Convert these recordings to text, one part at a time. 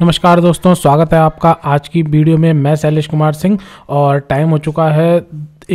नमस्कार दोस्तों स्वागत है आपका आज की वीडियो में मैं शैलेश कुमार सिंह और टाइम हो चुका है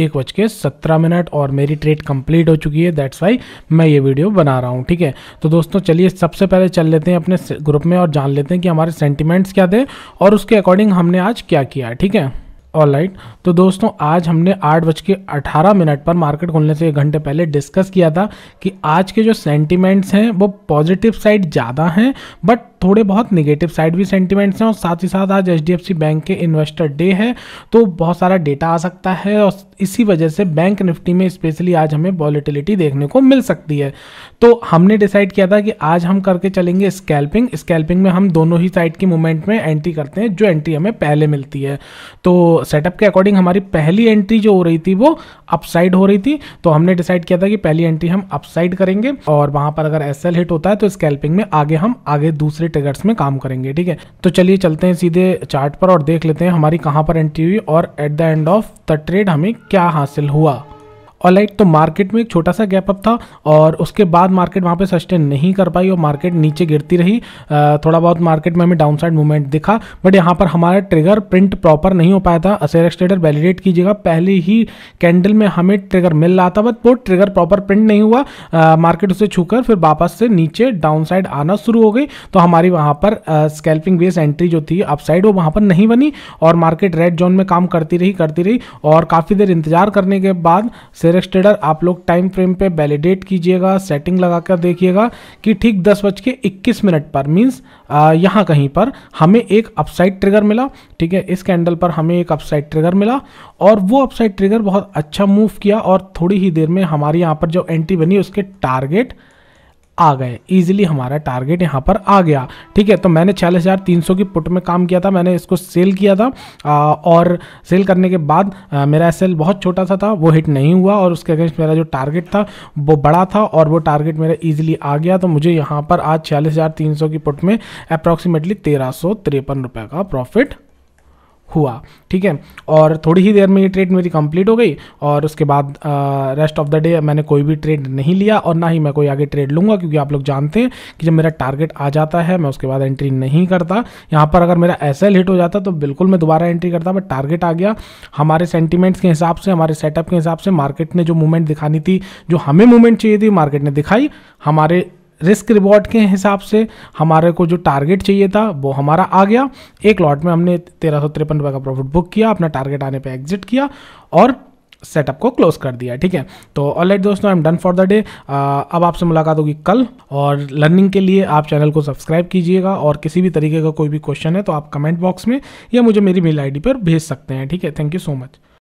एक बज के सत्रह मिनट और मेरी ट्रेड कंप्लीट हो चुकी है दैट्स वाई मैं ये वीडियो बना रहा हूँ ठीक है तो दोस्तों चलिए सबसे पहले चल लेते हैं अपने ग्रुप में और जान लेते हैं कि हमारे सेंटिमेंट्स क्या थे और उसके अकॉर्डिंग हमने आज क्या किया ठीक है ऑल राइट right. तो दोस्तों आज हमने आठ बज के अठारह मिनट पर मार्केट खोलने से एक घंटे पहले डिस्कस किया था कि आज के जो सेंटिमेंट्स हैं वो पॉजिटिव साइड ज़्यादा हैं बट थोड़े बहुत निगेटिव साइड भी सेंटिमेंट्स हैं और साथ ही साथ आज एच बैंक के इन्वेस्टर डे है तो बहुत सारा डेटा आ सकता है और इसी वजह से बैंक निफ्टी में स्पेशली आज हमें वॉलिटिलिटी देखने को मिल सकती है तो हमने डिसाइड किया था कि आज हम करके चलेंगे स्कैल्पिंग स्कैल्पिंग में हम दोनों ही साइड की मूवमेंट में एंट्री करते हैं जो एंट्री हमें पहले मिलती है तो सेटअप के अकॉर्डिंग हमारी पहली एंट्री जो हो रही थी वो अपसाइड हो रही थी तो हमने डिसाइड किया था कि पहली एंट्री हम अपसाइड करेंगे और वहां पर अगर एस हिट होता है तो स्कैल्पिंग में आगे हम आगे दूसरे ट्रिगर्स में काम करेंगे ठीक है तो चलिए चलते हैं सीधे चार्ट पर और देख लेते हैं हमारी कहाँ पर एंट्री हुई और at the end of the trade हमें क्या हासिल हुआ और लाइक तो मार्केट में एक छोटा सा गैपअप था और उसके बाद मार्केट वहाँ पे सस्टेन नहीं कर पाई और मार्केट नीचे गिरती रही थोड़ा बहुत मार्केट में हमें डाउन साइड मूवमेंट दिखा बट यहाँ पर हमारा ट्रिगर प्रिंट प्रॉपर नहीं हो पाया था असेर एक्सटेडर वैलिडेट कीजिएगा पहले ही कैंडल में हमें ट्रिगर मिल रहा था बट वो ट्रिगर प्रॉपर प्रिंट नहीं हुआ मार्केट उसे छूकर फिर वापस से नीचे डाउन साइड आना शुरू हो गई तो हमारी वहाँ पर स्कैल्पिंग बेस एंट्री जो थी अपसाइड वो वहाँ पर नहीं बनी और मार्केट रेड जोन में काम करती रही करती रही और काफ़ी देर इंतजार करने के बाद से सेरेक्स ट्रेडर आप लोग टाइम फ्रेम पे वैलिडेट कीजिएगा सेटिंग लगाकर देखिएगा कि ठीक दस बज के इक्कीस मिनट पर मीन्स यहाँ कहीं पर हमें एक अपसाइड ट्रिगर मिला ठीक है इस कैंडल पर हमें एक अपसाइड ट्रिगर मिला और वो अपसाइड ट्रिगर बहुत अच्छा मूव किया और थोड़ी ही देर में हमारे यहाँ पर जो एंट्री बनी उसके टारगेट आ गए ईजिली हमारा टारगेट यहाँ पर आ गया ठीक है तो मैंने छियालीस हज़ार तीन सौ की पुट में काम किया था मैंने इसको सेल किया था आ, और सेल करने के बाद आ, मेरा एसएल बहुत छोटा सा था वो हिट नहीं हुआ और उसके अगेंस्ट मेरा जो टारगेट था वो बड़ा था और वो टारगेट मेरा ईजिली आ गया तो मुझे यहाँ पर आज छियालीस हज़ार तीन सौ की पुट में अप्रॉक्सीमेटली तेरह सौ तिरपन रुपये का प्रॉफिट हुआ ठीक है और थोड़ी ही देर में ये ट्रेड मेरी कंप्लीट हो गई और उसके बाद रेस्ट ऑफ द डे मैंने कोई भी ट्रेड नहीं लिया और ना ही मैं कोई आगे ट्रेड लूँगा क्योंकि आप लोग जानते हैं कि जब मेरा टारगेट आ जाता है मैं उसके बाद एंट्री नहीं करता यहाँ पर अगर मेरा एस हिट हो जाता तो बिल्कुल मैं दोबारा एंट्री करता बट टारगेट आ गया हमारे सेंटिमेंट्स के हिसाब से हमारे सेटअप के हिसाब से मार्केट ने जो मूवमेंट दिखानी थी जो हमें मूवमेंट चाहिए थी मार्केट ने दिखाई हमारे रिस्क रिवॉर्ड के हिसाब से हमारे को जो टारगेट चाहिए था वो हमारा आ गया एक लॉट में हमने तेरह सौ तिरपन रुपये का प्रॉफिट बुक किया अपना टारगेट आने पे एग्जिट किया और सेटअप को क्लोज कर दिया ठीक है तो ऑलरेट दोस्तों I am done for the day अब आपसे मुलाकात होगी कल और लर्निंग के लिए आप चैनल को सब्सक्राइब कीजिएगा और किसी भी तरीके का कोई भी क्वेश्चन है तो आप कमेंट बॉक्स में या मुझे मेरी मेल आईडी पर भेज सकते हैं ठीक है थैंक यू सो मच